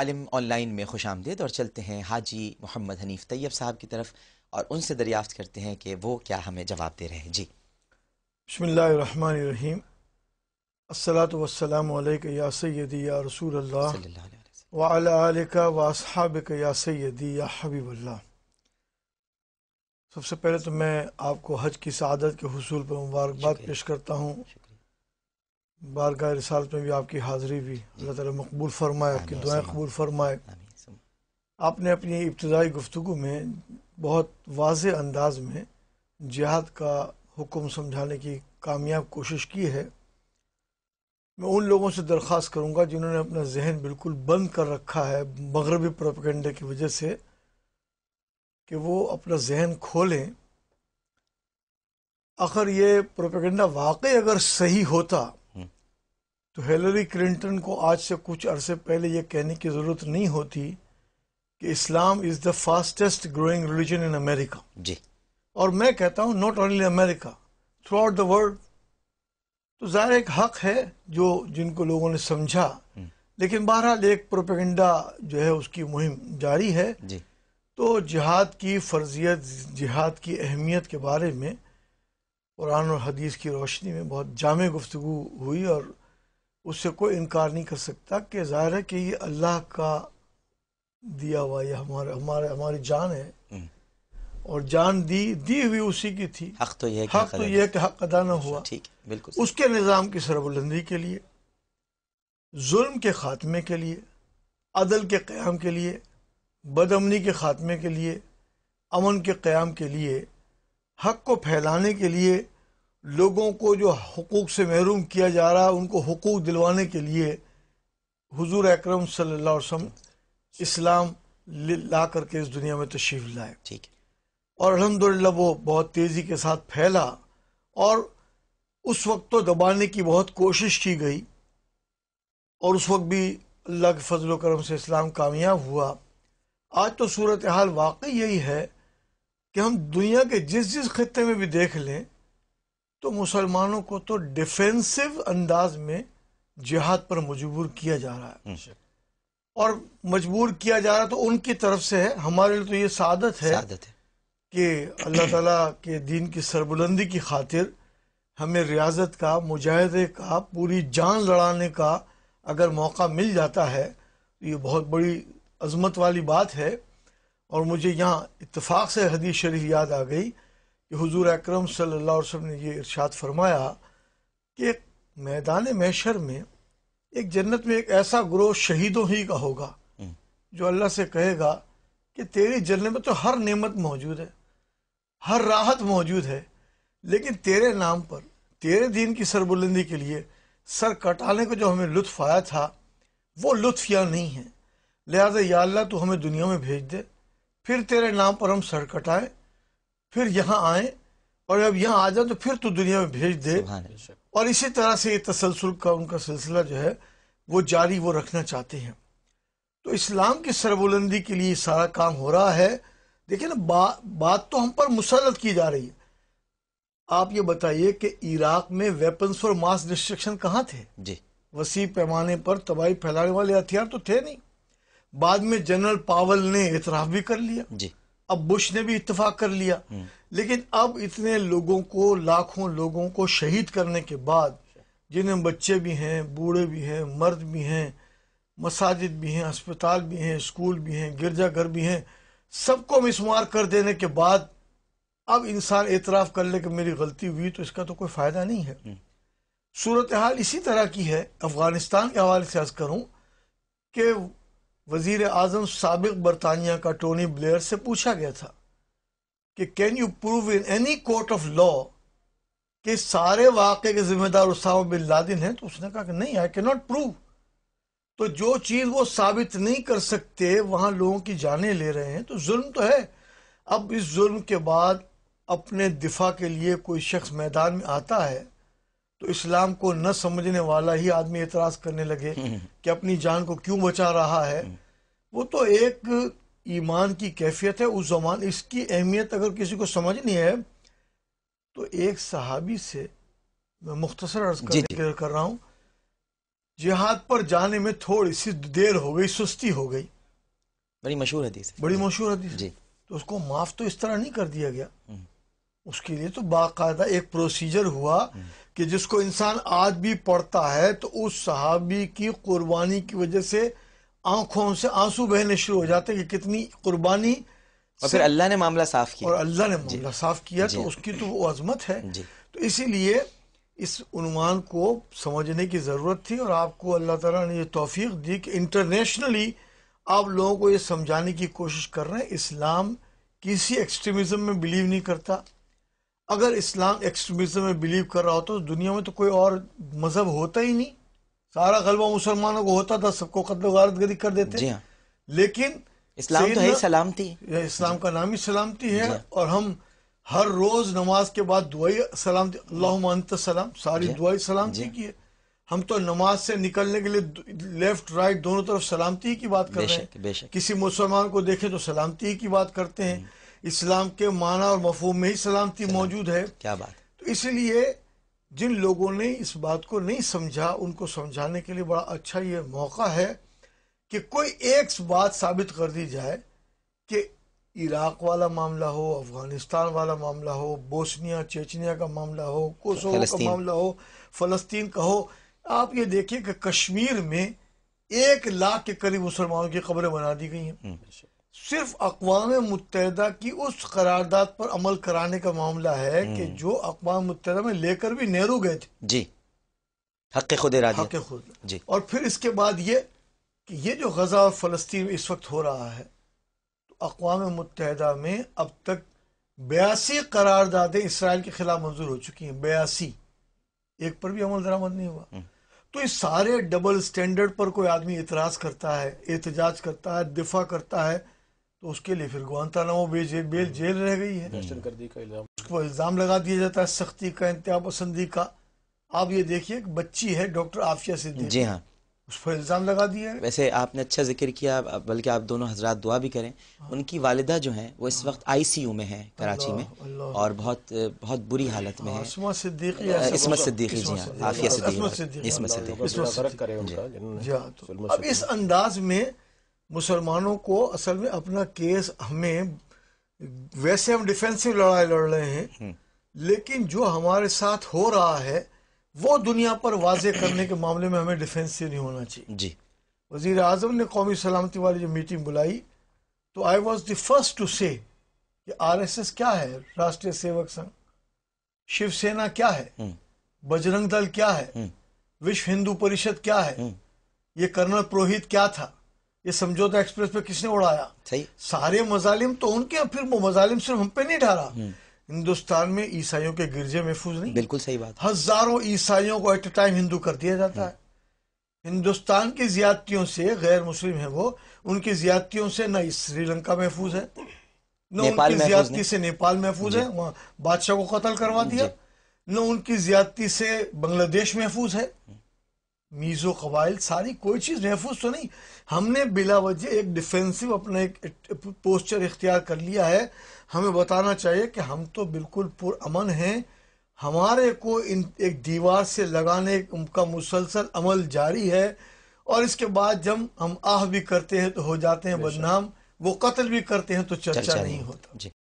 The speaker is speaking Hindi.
आलिम ऑनलाइन में खुश आमदेद और चलते हैं हाजी मोहम्मद हनीफ तैयब साहब की तरफ और उनसे दरियाफ्त करते हैं कि वो क्या हमें जवाब दे रहे हैं जी बसमीम असलातम या सैदी या रसूल वालका या सैदी या हबीबल्ला सबसे पहले तो मैं आपको हज की शादत के हसूल पर मुबारकबाद पेश करता हूँ बारगाह रिसालत में भी आपकी हाज़िरी भी अल्लाह ताला मकबूल फरमाए आपकी दुआएं कबूल फरमाए आपने अपनी इब्तदाई गुफ्तु में बहुत वाज अंदाज में जिहाद का हुक्म समझाने की कामयाब कोशिश की है मैं उन लोगों से दरख्वास्त करूँगा जिन्होंने अपना जहन बिल्कुल बंद कर रखा है मगरबी प्रोपगेंडे की वजह से कि वो अपना जहन खोलें आखिर ये प्रोपेगेंडा वाकई अगर सही होता तो हिलरी क्लिंटन को आज से कुछ अरसे पहले यह कहने की ज़रूरत नहीं होती कि Islam is the fastest growing religion in America जी और मैं कहता हूँ not only America throughout the world तो ज़ाहिर एक हक है जो जिनको लोगों ने समझा हम्म। लेकिन बहरहाल एक प्रोपेगेंडा जो है उसकी मुहिम जारी है जी। तो जिहाद की फर्जियत जिहाद की अहमियत के बारे में कुरान और हदीस की रोशनी में बहुत जाम गुफ्तु हुई और उससे कोई इनकार नहीं कर सकता कि ज़ाहिर है कि ये अल्लाह का दिया हुआ ये हमारे हमारे हमारी जान है हम्म। और जान दी दी हुई उसी की थी हक तो ये हक तो यह कि हक अदा न अच्छा, हुआ ठीक बिल्कुल उसके निज़ाम की सरबुलंदी के लिए जुल्म के ख़ात्मे के लिए अदल के क़्याम के लिए बदमनी के ख़ात्मे के लिए अमन के क़्याम के लिए हक को फैलाने के लिए लोगों को जो हकूक़ से महरूम किया जा रहा है उनको हकूक़ दिलवाने के लिए हुजूर अकरम सल्लल्लाहु अलैहि वसल्लम इस्लाम ला करके इस दुनिया में तशरीफ़ लाए ठीक और अलहमदिल्ला वो बहुत तेज़ी के साथ फैला और उस वक्त तो दबाने की बहुत कोशिश की गई और उस वक्त भी अल्लाह के फजल करम से इस्लाम कामयाब हुआ आज तो सूरत हाल वाकई यही है कि हम दुनिया के जिस जिस खत्े में भी देख लें तो मुसलमानों को तो डिफेंसिव अंदाज में जिहाद पर मजबूर किया जा रहा है हम्म। अच्छा। और मजबूर किया जा रहा तो उनकी तरफ से है हमारे लिए तो ये सादत है, सादत है। कि अल्लाह ताला के दीन की सरबुलंदी की खातिर हमें रियाजत का मुजाहदे का पूरी जान लड़ाने का अगर मौका मिल जाता है तो ये बहुत बड़ी अजमत वाली बात है और मुझे यहाँ इतफ़ाक़ से हदीस शरीफ याद आ गई कि हुजूर अकरम सल्लल्लाहु अलैहि वसल्लम ने ये इरशाद फरमाया कि मैदान मैशर में एक जन्नत में एक ऐसा ग्रोह शहीदों ही का होगा हम्म। जो अल्लाह से कहेगा कि तेरी जन्नत में तो हर नेमत मौजूद है हर राहत मौजूद है लेकिन तेरे नाम पर तेरे दीन की सरबुलंदी के लिए सर कटाने को जो हमें लुत्फ आया था वो लुत्फ या नहीं है लिहाजा या अल्लाह तू हमें दुनिया में भेज दे फिर तेरे नाम पर हम सर कटाएं फिर यहाँ आए और अब यहाँ आ जाए तो फिर तो दुनिया में भेज दे और इसी तरह से ये तसलसल का उनका सिलसिला जो है वो जारी वो रखना चाहते हैं तो इस्लाम की सरबुलंदी के लिए सारा काम हो रहा है देखिए ना बा, बात तो हम पर मुसलत की जा रही है आप ये बताइए कि इराक में वेपन्स फॉर मास डिस्ट्रक्शन कहाँ थे जी वसी पैमाने पर तबाही फैलाने वाले हथियार तो थे नहीं बाद में जनरल पावल ने एतराफ भी कर लिया जी अब बुश ने भी इतफाक कर लिया लेकिन अब इतने लोगों को लाखों लोगों को शहीद करने के बाद जिन्हें बच्चे भी हैं बूढ़े भी हैं मर्द भी हैं मसाजिद भी हैं अस्पताल भी हैं स्कूल भी हैं गिरजाघर भी हैं सबको मिसमार कर देने के बाद अब इंसान एतराफ़ कर ले कि मेरी गलती हुई तो इसका तो कोई फ़ायदा नहीं है हम्म। सूरत हाल इसी तरह की है अफ़गानिस्तान के हवाले से आज करूं कि वजीर आजम सबक बरतानिया का टोनी ब्लेयर से पूछा गया था कि can you prove in any court of law कि सारे वाक़े के जिम्मेदार उसाम बिन लादिन हैं तो उसने कहा कि नहीं आई कैनॉट नॉट प्रूव तो जो चीज़ वो साबित नहीं कर सकते वहां लोगों की जाने ले रहे हैं तो जुल्म तो है अब इस जुल्म के बाद अपने दिफा के लिए कोई शख्स मैदान में आता है तो इस्लाम को न समझने वाला ही आदमी एतराज करने लगे हम्म। कि अपनी जान को क्यों बचा रहा है हम्म। वो तो एक ईमान की कैफियत है उस जमान इसकी अहमियत अगर किसी को समझनी है तो एक सहाबी से मैं मुख्तसर अर्ज कर, जी जी। कर रहा हूं जिहाद पर जाने में थोड़ी सी देर हो गई सुस्ती हो गई बड़ी मशहूर हदीस बड़ी मशहूर हदीस जी तो उसको माफ तो इस तरह नहीं कर दिया गया हम्म। उसके लिए तो बाकायदा एक प्रोसीजर हुआ कि जिसको इंसान आज भी पढ़ता है तो उस सहाबी की कुर्बानी की वजह से आंखों से आंसू बहने शुरू हो जाते हैं कि कितनी कुर्बानी और फिर अल्लाह ने मामला साफ किया और अल्लाह ने मामला साफ किया तो उसकी तो वो अजमत है तो इसीलिए इस उनवान को समझने की ज़रूरत थी और आपको अल्लाह तला ने यह तोफीक दी कि इंटरनेशनली आप लोगों को ये समझाने की कोशिश कर रहे हैं इस्लाम किसी एक्सट्रीमिज्म में बिलीव नहीं करता अगर इस्लाम एक्सट्रीमिज्म में बिलीव कर रहा हो तो दुनिया में तो कोई और मजहब होता ही नहीं सारा गलबा मुसलमानों को होता था सबको कत्ल वारदगरी कर देते हाँ। लेकिन इस्लाम तो है सलामती इस्लाम का नाम ही सलामती है और हम हर रोज नमाज के बाद दुआई सलामती अल्लाह सलाम सारी दुआई सलामती की है हम तो नमाज से निकलने के लिए लेफ्ट राइट दोनों तरफ सलामती की बात कर रहे हैं किसी मुसलमान को देखें तो सलामती की बात करते हैं इस्लाम के माना और मफहम में ही सलामती मौजूद है क्या बात तो इसलिए जिन लोगों ने इस बात को नहीं समझा उनको समझाने के लिए बड़ा अच्छा ये मौका है कि कोई एक बात साबित कर दी जाए कि इराक वाला मामला हो अफगानिस्तान वाला मामला हो बोसनिया चेचनिया का मामला हो कोसोवो का मामला हो फलस्तीन का हो आप ये देखिए कि कश्मीर में एक लाख के करीब मुसलमानों की खबरें बना दी गई हैं हम्म, सिर्फ अकवाम मुतहदा की उस करारदाद पर अमल कराने का मामला है कि हम्म। जो अकवा मुतहदा में लेकर भी नेहरू गए थे जी हक खुद हक खुद जी और फिर इसके बाद ये कि ये जो गजा और फलस्तीन इस वक्त हो रहा है तो अकवा मुतहदा में अब तक बयासी करारदादें इसराइल के खिलाफ मंजूर हो चुकी हैं बयासी एक पर भी अमल दरामद नहीं हुआ हम्म। तो इस सारे डबल स्टैंडर्ड पर कोई आदमी एतराज़ करता है एहतजाज करता है दिफा करता है तो उसके लिए फिर गुआंतानामो बेल बेल हम्म। जेल रह गई है दहशतगर्दी हम्म। का इल्जाम उसको इल्ज़ाम लगा दिया जाता है सख्ती का इंतहा पसंदी का आप ये देखिए एक बच्ची है डॉक्टर आफिया सिद्दीक जी हाँ उस पर इल्ज़ाम लगा दिया है वैसे आपने अच्छा जिक्र किया बल्कि आप दोनों हजरात दुआ भी करें हाँ। उनकी वालिदा जो हैं वो इस हाँ। वक्त आईसीयू में हैं कराची में अल्लाह। और बहुत बहुत बुरी हालत में हैं इसमत सिद्दीकी इसमत सिद्दीकी जी हाँ आफिया सिद्दीकी इसमत हाँ। सिद्दीकी तो- इस अंदाज में मुसलमानों को असल में अपना केस हमें वैसे हम डिफेंसिव लड़ाई लड़ रहे हैं हम्म। लेकिन जो हमारे साथ हो रहा है वो दुनिया पर वाजे करने के मामले में हमें डिफेंसिव नहीं होना चाहिए जी वजीर आजम ने कौमी सलामती वाली जो मीटिंग बुलाई तो I was the first to say कि आरएसएस क्या है राष्ट्रीय सेवक संघ शिवसेना क्या है हम्म। बजरंग दल क्या है हम्म। विश्व हिंदू परिषद क्या है ये कर्नल पुरोहित क्या था ये समझौता एक्सप्रेस पे किसने उड़ाया सही सारे मजालिम तो उनके फिर वो मजालिम सिर्फ हम पे नहीं ठहरा हम्म। हिंदुस्तान में ईसाइयों के गिरजे महफूज नहीं बिल्कुल सही बात हजारों ईसाइयों को एट ए टाइम हिंदू कर दिया जाता हम्म। है हिंदुस्तान की ज्यादतियों से गैर मुस्लिम है वो उनकी ज्यादतियों से न श्रीलंका महफूज है न उनकी ज्यादती से नेपाल महफूज है वहां बादशाह को कत्ल करवा दिया न उनकी ज्यादती से बांग्लादेश महफूज है हम्म। मीज़ो कबाइल सारी कोई चीज़ महफूज तो नहीं हमने बिला वजह एक डिफेंसिव अपना एक पोस्चर इख्तियार कर लिया है हमें बताना चाहिए कि हम तो बिल्कुल पुरअमन हैं हमारे को इन एक दीवार से लगाने का मुसलसल अमल जारी है और इसके बाद जब हम आह भी करते हैं तो हो जाते हैं बदनाम वो कत्ल भी करते हैं तो चर्चा, चर्चा नहीं होता